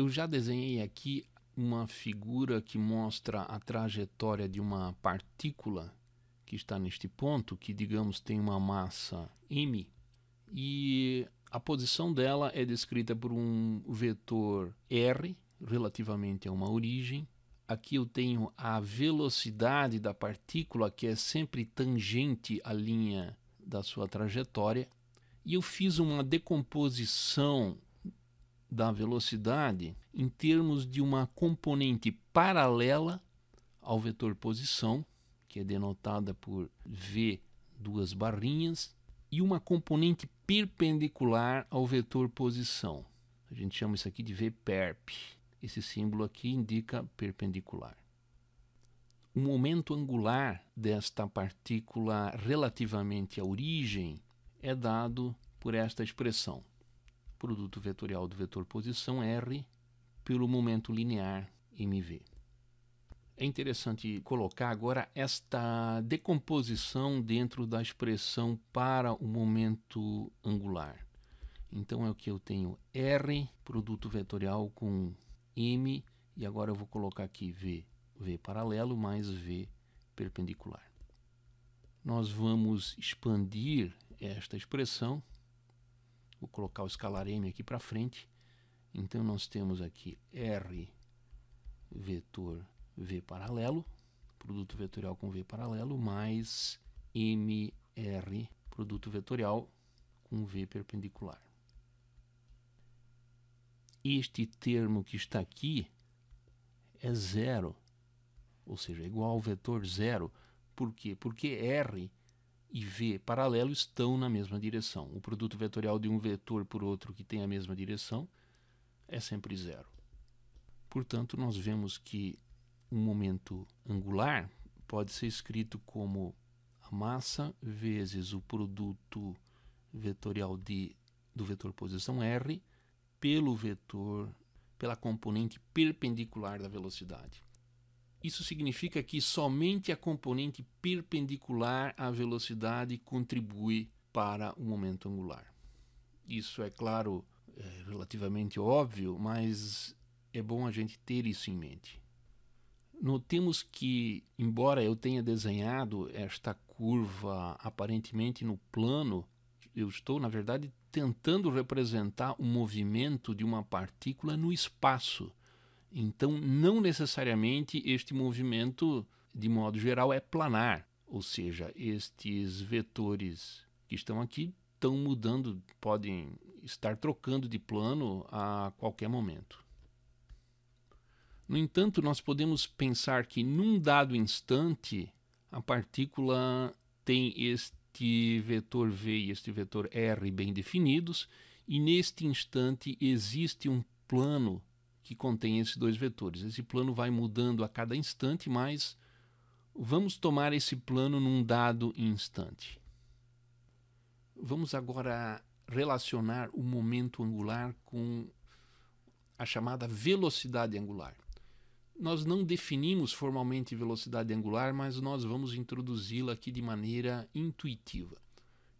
eu já desenhei aqui uma figura que mostra a trajetória de uma partícula que está neste ponto, que digamos tem uma massa m, e a posição dela é descrita por um vetor r relativamente a uma origem. Aqui eu tenho a velocidade da partícula que é sempre tangente à linha da sua trajetória. E eu fiz uma decomposição da velocidade em termos de uma componente paralela ao vetor posição, que é denotada por V duas barrinhas, e uma componente perpendicular ao vetor posição. A gente chama isso aqui de Vperp. Esse símbolo aqui indica perpendicular. O momento angular desta partícula relativamente à origem é dado por esta expressão, produto vetorial do vetor posição R pelo momento linear MV. É interessante colocar agora esta decomposição dentro da expressão para o momento angular. Então é o que eu tenho R, produto vetorial com M, e agora eu vou colocar aqui V, V paralelo mais V perpendicular. Nós vamos expandir esta expressão Vou colocar o escalar M aqui para frente. Então nós temos aqui R vetor V paralelo, produto vetorial com V paralelo, mais MR produto vetorial com V perpendicular. Este termo que está aqui é zero, ou seja, é igual ao vetor zero. Por quê? Porque R e V paralelo estão na mesma direção. O produto vetorial de um vetor por outro que tem a mesma direção é sempre zero. Portanto, nós vemos que um momento angular pode ser escrito como a massa vezes o produto vetorial de, do vetor posição R pelo vetor, pela componente perpendicular da velocidade. Isso significa que somente a componente perpendicular à velocidade contribui para o momento angular. Isso é claro, é relativamente óbvio, mas é bom a gente ter isso em mente. Notemos que, embora eu tenha desenhado esta curva aparentemente no plano, eu estou, na verdade, tentando representar o movimento de uma partícula no espaço então, não necessariamente este movimento, de modo geral, é planar, ou seja, estes vetores que estão aqui estão mudando, podem estar trocando de plano a qualquer momento. No entanto, nós podemos pensar que num dado instante a partícula tem este vetor v e este vetor r bem definidos, e neste instante existe um plano que contém esses dois vetores. Esse plano vai mudando a cada instante, mas vamos tomar esse plano num dado instante. Vamos agora relacionar o momento angular com a chamada velocidade angular. Nós não definimos formalmente velocidade angular, mas nós vamos introduzi-la aqui de maneira intuitiva.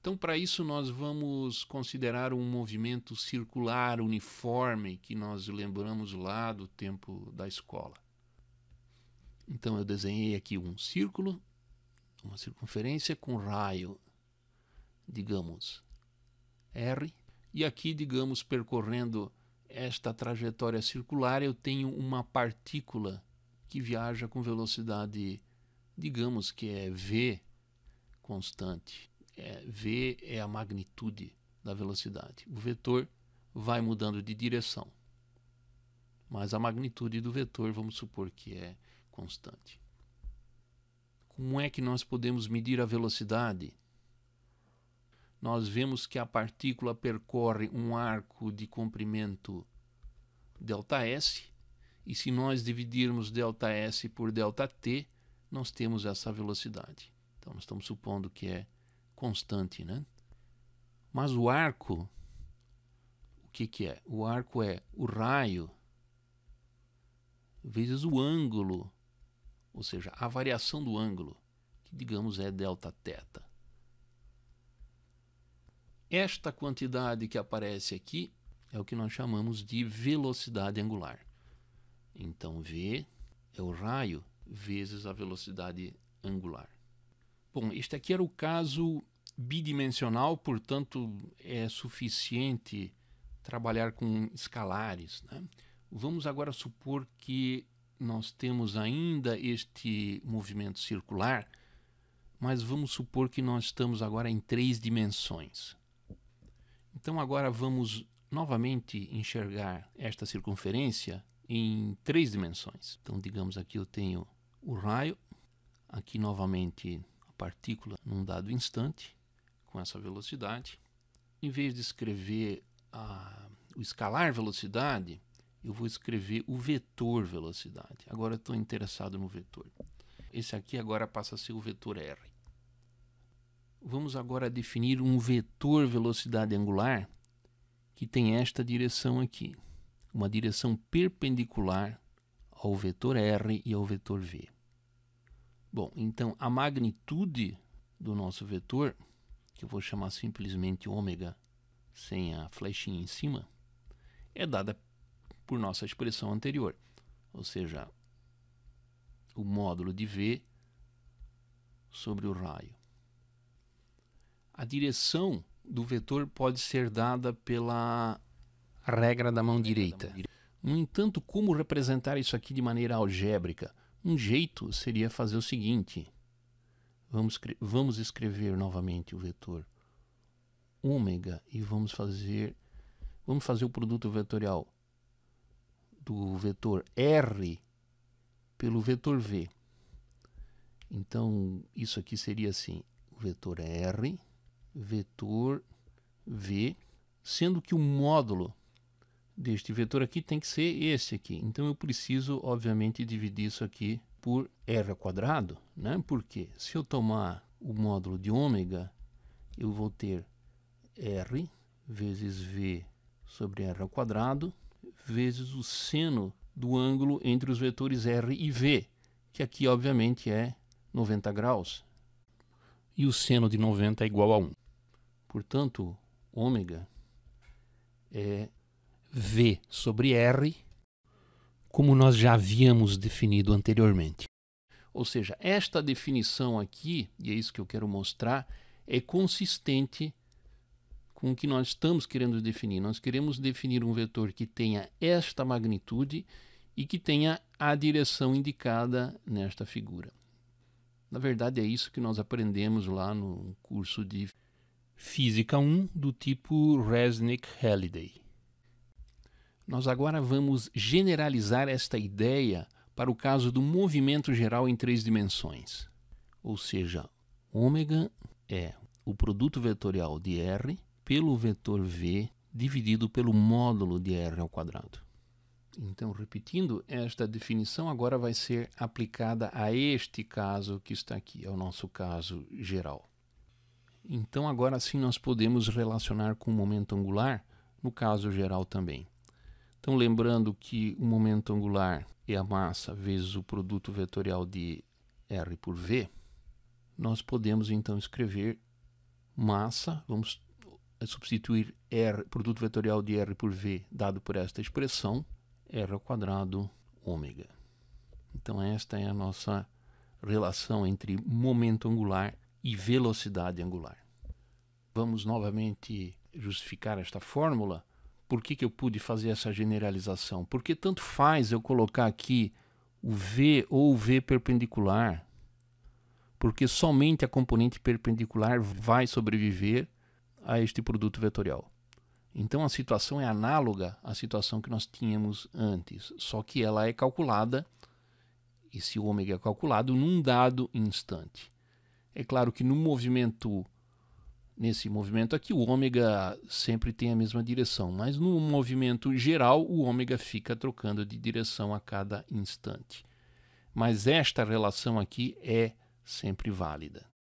Então, para isso, nós vamos considerar um movimento circular, uniforme, que nós lembramos lá do tempo da escola. Então, eu desenhei aqui um círculo, uma circunferência com raio, digamos, R. E aqui, digamos, percorrendo esta trajetória circular, eu tenho uma partícula que viaja com velocidade, digamos que é V constante é, v é a magnitude da velocidade. O vetor vai mudando de direção, mas a magnitude do vetor, vamos supor que é constante. Como é que nós podemos medir a velocidade? Nós vemos que a partícula percorre um arco de comprimento ΔS, e se nós dividirmos ΔS por ΔT, nós temos essa velocidade. Então, nós estamos supondo que é constante, né? Mas o arco, o que que é? O arco é o raio vezes o ângulo, ou seja, a variação do ângulo, que digamos é delta θ. Esta quantidade que aparece aqui é o que nós chamamos de velocidade angular. Então v é o raio vezes a velocidade angular. Bom, este aqui era o caso bidimensional, portanto é suficiente trabalhar com escalares. Né? Vamos agora supor que nós temos ainda este movimento circular, mas vamos supor que nós estamos agora em três dimensões. Então agora vamos novamente enxergar esta circunferência em três dimensões. Então digamos aqui eu tenho o raio, aqui novamente partícula num dado instante, com essa velocidade, em vez de escrever a, o escalar velocidade, eu vou escrever o vetor velocidade. Agora estou interessado no vetor. Esse aqui agora passa a ser o vetor R. Vamos agora definir um vetor velocidade angular que tem esta direção aqui, uma direção perpendicular ao vetor R e ao vetor V. Bom, então a magnitude do nosso vetor, que eu vou chamar simplesmente ômega sem a flechinha em cima, é dada por nossa expressão anterior, ou seja, o módulo de V sobre o raio. A direção do vetor pode ser dada pela regra da mão direita. No entanto, como representar isso aqui de maneira algébrica? Um jeito seria fazer o seguinte: vamos, vamos escrever novamente o vetor ômega e vamos fazer vamos fazer o produto vetorial do vetor R pelo vetor V. Então, isso aqui seria assim: o vetor R, vetor V, sendo que o módulo deste vetor aqui tem que ser esse aqui. Então eu preciso, obviamente, dividir isso aqui por r ao quadrado, né? Porque se eu tomar o módulo de ômega, eu vou ter r vezes v sobre r ao quadrado vezes o seno do ângulo entre os vetores r e v, que aqui obviamente é 90 graus. E o seno de 90 é igual a 1. Portanto, ômega é V sobre R, como nós já havíamos definido anteriormente. Ou seja, esta definição aqui, e é isso que eu quero mostrar, é consistente com o que nós estamos querendo definir. Nós queremos definir um vetor que tenha esta magnitude e que tenha a direção indicada nesta figura. Na verdade, é isso que nós aprendemos lá no curso de Física 1 do tipo Resnick-Halliday. Nós agora vamos generalizar esta ideia para o caso do movimento geral em três dimensões. Ou seja, ômega é o produto vetorial de R pelo vetor V dividido pelo módulo de R ao quadrado. Então, repetindo, esta definição agora vai ser aplicada a este caso que está aqui, é o nosso caso geral. Então, agora sim nós podemos relacionar com o momento angular, no caso geral também. Então, lembrando que o momento angular é a massa vezes o produto vetorial de R por V, nós podemos então escrever massa, vamos substituir R, produto vetorial de R por V dado por esta expressão, R ao quadrado ômega. Então esta é a nossa relação entre momento angular e velocidade angular. Vamos novamente justificar esta fórmula por que, que eu pude fazer essa generalização? Porque tanto faz eu colocar aqui o V ou o V perpendicular, porque somente a componente perpendicular vai sobreviver a este produto vetorial. Então a situação é análoga à situação que nós tínhamos antes, só que ela é calculada, esse ômega é calculado num dado instante. É claro que no movimento nesse movimento aqui, o ômega sempre tem a mesma direção, mas no movimento geral, o ômega fica trocando de direção a cada instante. Mas esta relação aqui é sempre válida.